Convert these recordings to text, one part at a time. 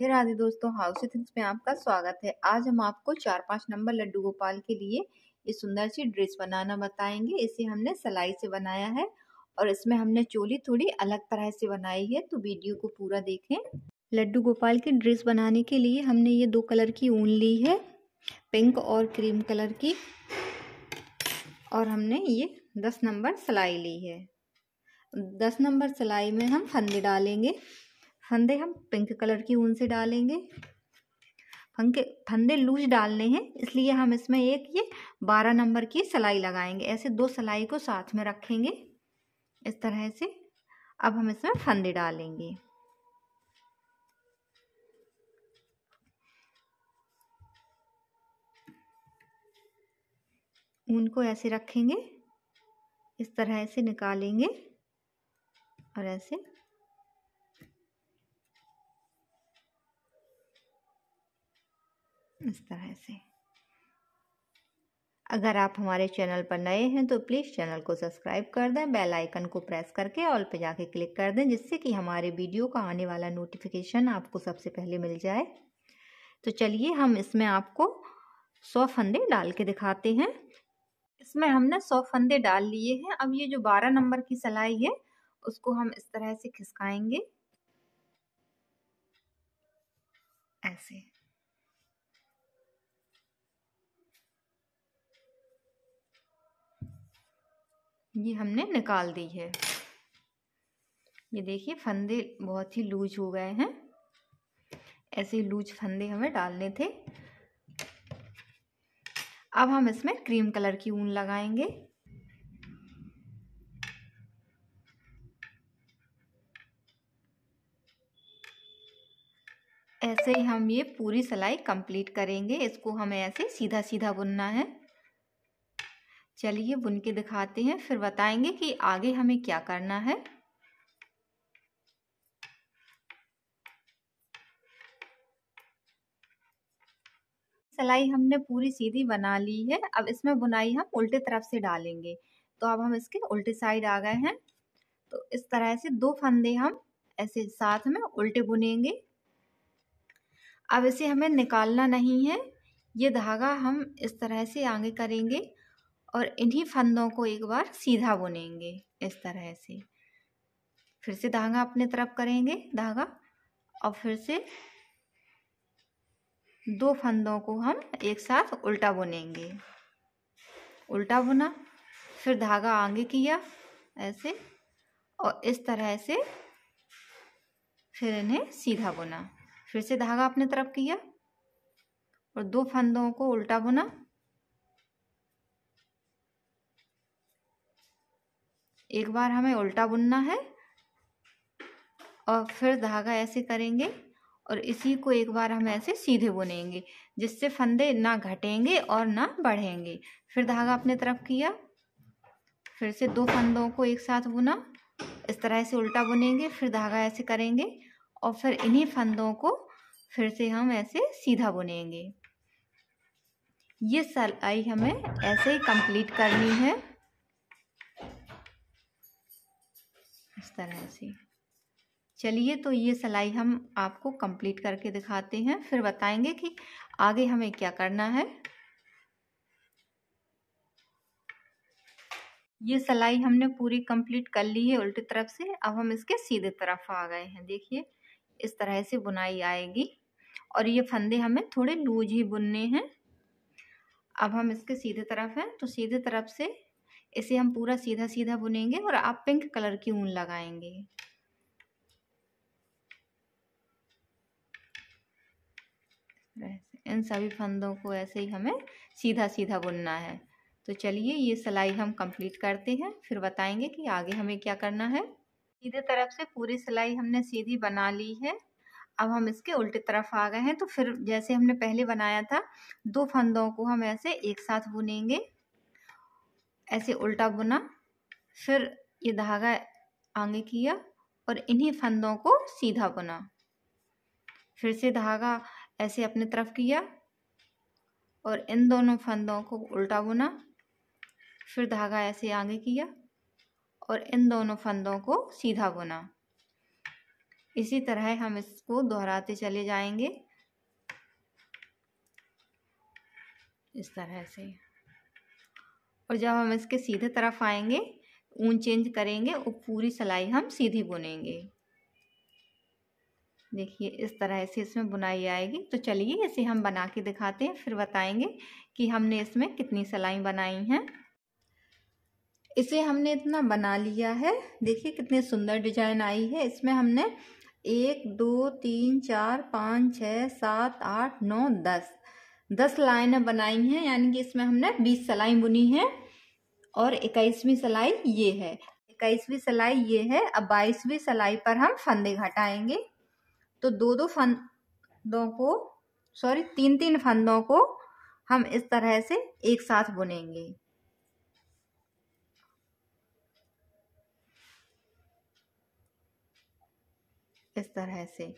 राधे राधे दोस्तों house things में आपका स्वागत है आज हम आपको चार पांच नंबर लड्डू गोपाल के लिए ये सुंदर सी ड्रेस बनाना बताएंगे इसे हमने सलाई से बनाया है और इसमें हमने चोली थोड़ी अलग तरह से बनाई है तो वीडियो को पूरा देखें लड्डू गोपाल की ड्रेस बनाने के लिए हमने ये दो कलर की ऊन ली है पिंक और क्रीम कलर की और हमने ये दस नंबर सिलाई ली है दस नंबर सिलाई में हम फंदे डालेंगे फंदे हम पिंक कलर की ऊन से डालेंगे फंके फंदे लूज डालने हैं इसलिए हम इसमें एक ये बारह नंबर की सिलाई लगाएंगे ऐसे दो सिलाई को साथ में रखेंगे इस तरह से अब हम इसमें फंदे डालेंगे ऊन को ऐसे रखेंगे इस तरह से निकालेंगे और ऐसे इस तरह से अगर आप हमारे चैनल पर नए हैं तो प्लीज़ चैनल को सब्सक्राइब कर दें बेल आइकन को प्रेस करके ऑल पे जाके क्लिक कर दें जिससे कि हमारे वीडियो का आने वाला नोटिफिकेशन आपको सबसे पहले मिल जाए तो चलिए हम इसमें आपको सौ फंदे डाल के दिखाते हैं इसमें हमने सौ फंदे डाल लिए हैं अब ये जो बारह नंबर की सलाई है उसको हम इस तरह से खिसकाएंगे ऐसे ये हमने निकाल दी है ये देखिए फंदे बहुत ही लूज हो गए हैं ऐसे लूज फंदे हमें डालने थे अब हम इसमें क्रीम कलर की ऊन लगाएंगे ऐसे ही हम ये पूरी सिलाई कंप्लीट करेंगे इसको हमें ऐसे सीधा सीधा बुनना है चलिए बुन के दिखाते हैं फिर बताएंगे कि आगे हमें क्या करना है सिलाई हमने पूरी सीधी बना ली है अब इसमें बुनाई हम उल्टे तरफ से डालेंगे तो अब हम इसके उल्टे साइड आ गए हैं तो इस तरह से दो फंदे हम ऐसे साथ में उल्टे बुनेंगे अब इसे हमें निकालना नहीं है ये धागा हम इस तरह से आगे करेंगे और इन्हीं फंदों को एक बार सीधा बुनेंगे इस तरह से फिर से धागा अपने तरफ करेंगे धागा और फिर से दो फंदों को हम एक साथ उल्टा बुनेंगे उल्टा बुना फिर धागा आगे किया ऐसे और इस तरह से फिर इन्हें सीधा बुना फिर से धागा अपने तरफ किया और दो फंदों को उल्टा बुना एक बार हमें उल्टा बुनना है और फिर धागा ऐसे करेंगे और इसी को एक बार हम ऐसे सीधे बुनेंगे जिससे फंदे ना घटेंगे और ना बढ़ेंगे फिर धागा अपने तरफ किया फिर से दो फंदों को एक साथ बुना इस तरह से उल्टा बुनेंगे फिर धागा ऐसे करेंगे और फिर इन्हीं फंदों को फिर से हम ऐसे सीधा बुनेंगे ये सलाई हमें ऐसे ही कंप्लीट करनी है इस तरह से चलिए तो ये सिलाई हम आपको कंप्लीट करके दिखाते हैं फिर बताएंगे कि आगे हमें क्या करना है ये सिलाई हमने पूरी कंप्लीट कर ली है उल्टी तरफ से अब हम इसके सीधे तरफ आ गए हैं देखिए इस तरह से बुनाई आएगी और ये फंदे हमें थोड़े लूज ही बुनने हैं अब हम इसके सीधे तरफ हैं तो सीधे तरफ से इसे हम पूरा सीधा सीधा बुनेंगे और आप पिंक कलर की ऊन लगाएंगे इन सभी फंदों को ऐसे ही हमें सीधा सीधा बुनना है तो चलिए ये सिलाई हम कंप्लीट करते हैं फिर बताएंगे कि आगे हमें क्या करना है सीधे तरफ से पूरी सिलाई हमने सीधी बना ली है अब हम इसके उल्टे तरफ आ गए हैं तो फिर जैसे हमने पहले बनाया था दो फंदों को हम ऐसे एक साथ बुनेंगे ऐसे उल्टा बुना फिर ये धागा आगे किया और इन्हीं फंदों को सीधा बुना फिर से धागा ऐसे अपने तरफ किया और इन दोनों फंदों को उल्टा बुना फिर धागा ऐसे आगे किया और इन दोनों फंदों को सीधा बुना इसी तरह हम इसको दोहराते चले जाएंगे इस तरह से और जब हम इसके सीधे तरफ आएंगे ऊन चेंज करेंगे और पूरी सिलाई हम सीधी बुनेंगे देखिए इस तरह से इसमें बुनाई आएगी तो चलिए इसे हम बना के दिखाते हैं फिर बताएंगे कि हमने इसमें कितनी सिलाई बनाई हैं इसे हमने इतना बना लिया है देखिए कितनी सुंदर डिजाइन आई है इसमें हमने एक दो तीन चार पाँच छः सात आठ नौ दस दस लाइनें बनाई हैं यानी कि इसमें हमने बीस सलाई बुनी है और इक्कीसवीं सलाई ये है इक्कीसवीं सलाई ये है अब बाईसवीं सलाई पर हम फंदे घटाएंगे तो दो दो फंदों को सॉरी तीन तीन फंदों को हम इस तरह से एक साथ बुनेंगे इस तरह से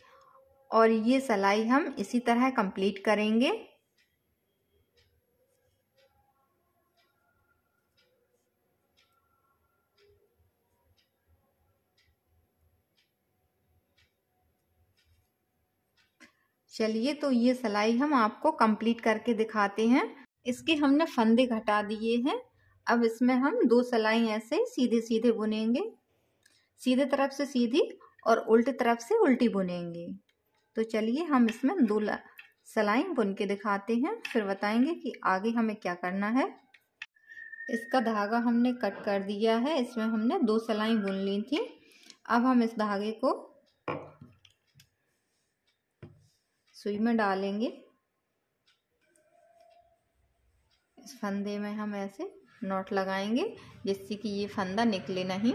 और ये सलाई हम इसी तरह कंप्लीट करेंगे चलिए तो ये सिलाई हम आपको कंप्लीट करके दिखाते हैं इसके हमने फंदे घटा दिए हैं अब इसमें हम दो सिलाई ऐसे सीधे सीधे बुनेंगे सीधे तरफ से सीधी और उल्टी तरफ से उल्टी बुनेंगे तो चलिए हम इसमें दो सिलाई बुन के दिखाते हैं फिर बताएंगे कि आगे हमें क्या करना है इसका धागा हमने कट कर दिया है इसमें हमने दो सिलाई बुन ली थी अब हम इस धागे को सुई में डालेंगे इस फंदे में हम ऐसे नॉट लगाएंगे जिससे कि ये फंदा निकले नहीं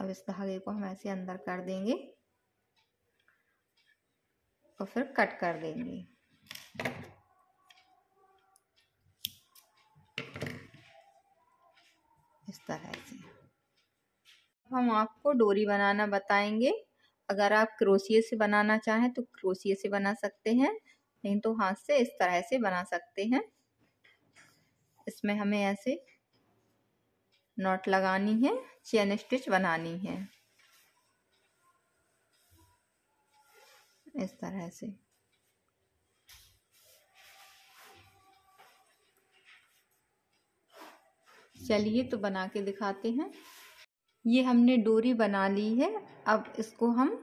अब इस धागे को हम ऐसे अंदर कर देंगे और फिर कट कर देंगे तरह से हम आपको डोरी बनाना बताएंगे अगर आप क्रोसिए से बनाना चाहें तो क्रोसिए से बना सकते हैं नहीं तो हाथ से इस तरह से बना सकते हैं इसमें हमें ऐसे नॉट लगानी है चेन स्टिच बनानी है इस तरह से चलिए तो बना के दिखाते हैं ये हमने डोरी बना ली है अब इसको हम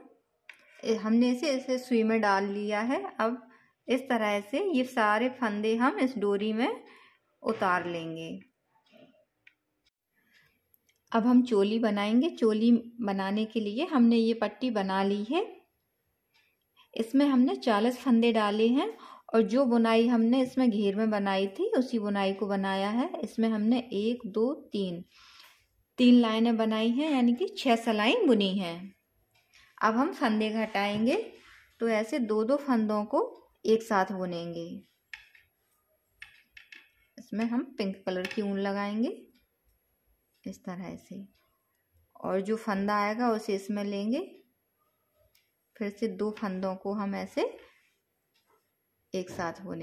हमने इसे इसे सुई में डाल लिया है अब इस तरह से ये सारे फंदे हम इस डोरी में उतार लेंगे अब हम चोली बनाएंगे चोली बनाने के लिए हमने ये पट्टी बना ली है इसमें हमने चालीस फंदे डाले हैं और जो बुनाई हमने इसमें घेर में बनाई थी उसी बुनाई को बनाया है इसमें हमने एक दो तीन तीन लाइनें बनाई हैं यानी कि छः सलाइन बुनी हैं अब हम फंदे घटाएंगे तो ऐसे दो दो फंदों को एक साथ बुनेंगे इसमें हम पिंक कलर की ऊन लगाएंगे इस तरह से और जो फंदा आएगा उसे इसमें लेंगे फिर से दो फंदों को हम ऐसे एक साथ वो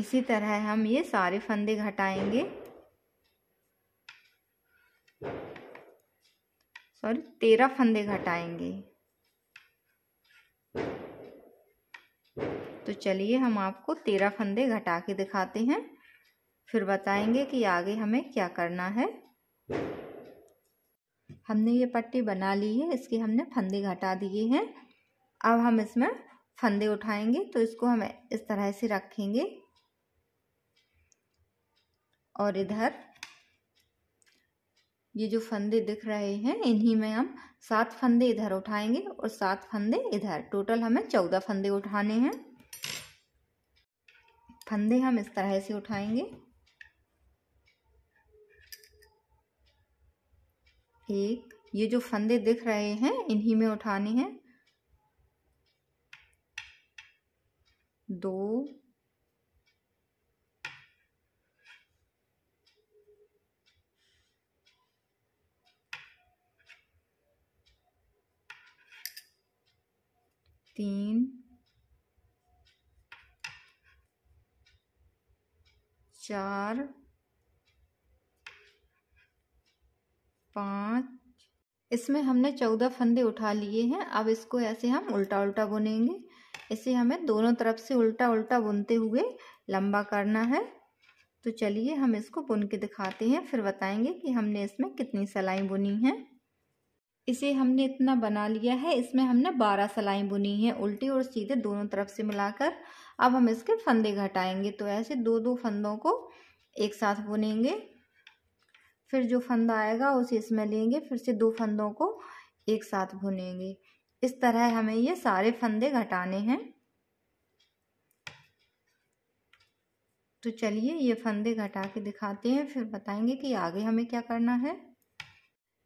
इसी तरह हम ये सारे फंदे घटाएंगे सॉरी तेरह फंदे घटाएंगे तो चलिए हम आपको तेरह फंदे घटा के दिखाते हैं फिर बताएंगे कि आगे हमें क्या करना है हमने ये पट्टी बना ली है इसके हमने फंदे घटा दिए हैं अब हम इसमें फंदे उठाएंगे तो इसको हम इस तरह से रखेंगे और इधर ये जो फंदे दिख रहे हैं इन्हीं में हम सात फंदे इधर उठाएंगे और सात फंदे इधर टोटल हमें चौदह फंदे उठाने हैं फंदे हम इस तरह से उठाएंगे एक ये जो फंदे दिख रहे हैं इन्हीं में उठाने हैं दो तीन चार पाँच इसमें हमने चौदह फंदे उठा लिए हैं अब इसको ऐसे हम उल्टा उल्टा बुनेंगे इसे हमें दोनों तरफ से उल्टा उल्टा बुनते हुए लंबा करना है तो चलिए हम इसको बुन के दिखाते हैं फिर बताएंगे कि हमने इसमें कितनी सलाई बुनी हैं इसे हमने इतना बना लिया है इसमें हमने बारह सलाई बुनी है उल्टी और सीधे दोनों तरफ से मिलाकर अब हम इसके फंदे घटाएंगे तो ऐसे दो दो फंदों को एक साथ बुनेंगे फिर जो फंदा आएगा उसे इसमें लेंगे फिर से दो फंदों को एक साथ भुनेंगे इस तरह हमें ये सारे फंदे घटाने हैं तो चलिए ये फंदे घटा के दिखाते हैं फिर बताएंगे कि आगे हमें क्या करना है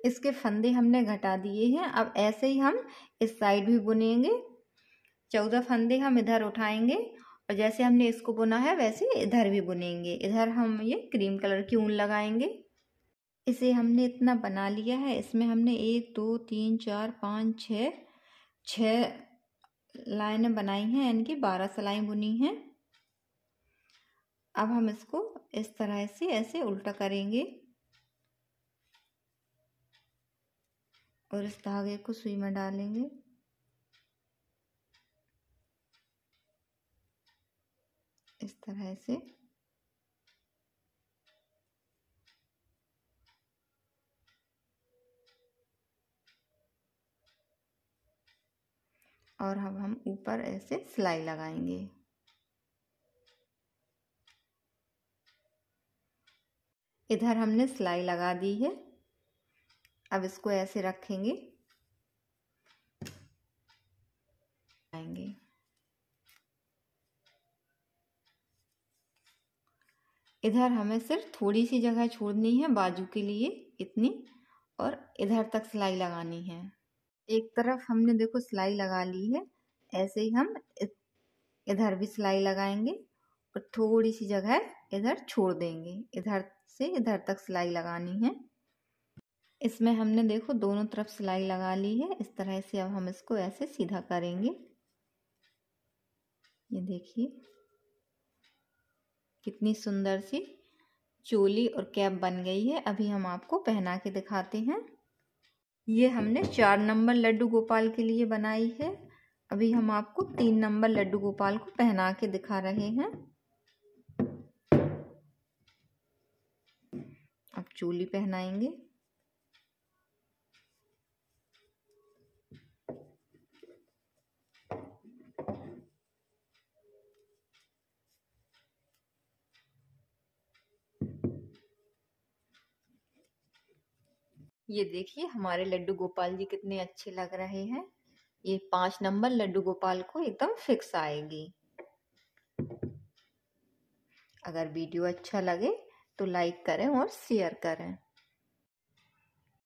इसके फंदे हमने घटा दिए हैं अब ऐसे ही हम इस साइड भी बुनेंगे चौदह फंदे हम इधर उठाएंगे और जैसे हमने इसको बुना है वैसे इधर भी बुनेंगे इधर हम ये क्रीम कलर की ऊन लगाएंगे इसे हमने इतना बना लिया है इसमें हमने एक दो तीन चार पाँच छ छ लाइनें बनाई हैं यानी कि बारह सिलाई बुनी हैं अब हम इसको इस तरह से ऐसे उल्टा करेंगे और इस धागे को सुई में डालेंगे इस तरह से और अब हम ऊपर ऐसे सिलाई लगाएंगे इधर हमने सिलाई लगा दी है अब इसको ऐसे रखेंगे आएंगे इधर हमें सिर्फ थोड़ी सी जगह छोड़नी है बाजू के लिए इतनी और इधर तक सिलाई लगानी है एक तरफ हमने देखो सिलाई लगा ली है ऐसे ही हम इधर भी सिलाई लगाएंगे और थोड़ी सी जगह इधर छोड़ देंगे इधर से इधर तक सिलाई लगानी है इसमें हमने देखो दोनों तरफ सिलाई लगा ली है इस तरह से अब हम इसको ऐसे सीधा करेंगे ये देखिए कितनी सुंदर सी चोली और कैप बन गई है अभी हम आपको पहना के दिखाते हैं ये हमने चार नंबर लड्डू गोपाल के लिए बनाई है अभी हम आपको तीन नंबर लड्डू गोपाल को पहना के दिखा रहे हैं अब चोली पहनाएंगे ये देखिए हमारे लड्डू गोपाल जी कितने अच्छे लग रहे हैं ये पांच नंबर लड्डू गोपाल को एकदम फिक्स आएगी अगर वीडियो अच्छा लगे तो लाइक करें और शेयर करें